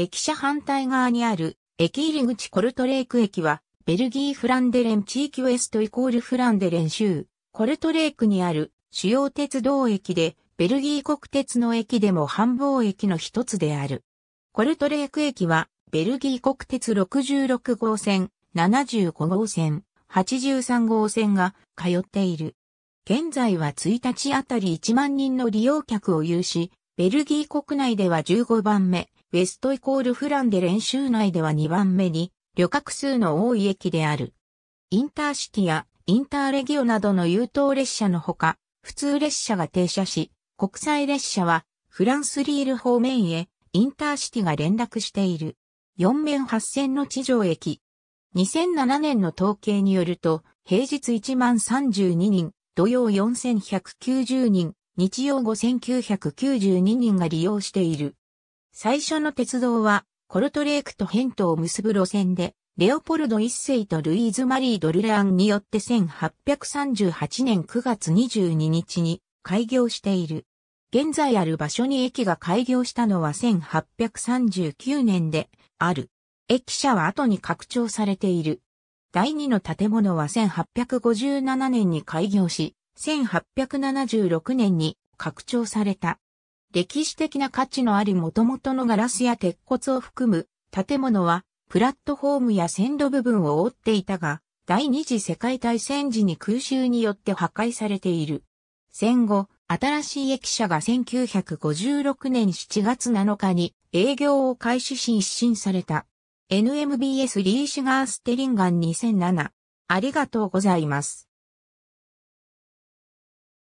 駅舎反対側にある、駅入口コルトレーク駅は、ベルギー・フランデレン地域ウエストイコールフランデレン州、コルトレークにある主要鉄道駅で、ベルギー国鉄の駅でも繁忙駅の一つである。コルトレーク駅は、ベルギー国鉄66号線、75号線、83号線が通っている。現在は1日あたり1万人の利用客を有し、ベルギー国内では15番目、ウェストイコールフランで練習内では2番目に旅客数の多い駅である。インターシティやインターレギオなどの優等列車のほか、普通列車が停車し、国際列車はフランスリール方面へインターシティが連絡している。4面8線の地上駅。2007年の統計によると、平日1万32人、土曜4190人、日曜5992人が利用している。最初の鉄道は、コルトレークとヘントを結ぶ路線で、レオポルド一世とルイーズ・マリー・ドルレアンによって1838年9月22日に開業している。現在ある場所に駅が開業したのは1839年である。駅舎は後に拡張されている。第二の建物は1857年に開業し、1876年に拡張された。歴史的な価値のある元々のガラスや鉄骨を含む建物はプラットフォームや線路部分を覆っていたが、第二次世界大戦時に空襲によって破壊されている。戦後、新しい駅舎が1956年7月7日に営業を開始し一新された。NMBS リーシュガーステリンガン2007。ありがとうございます。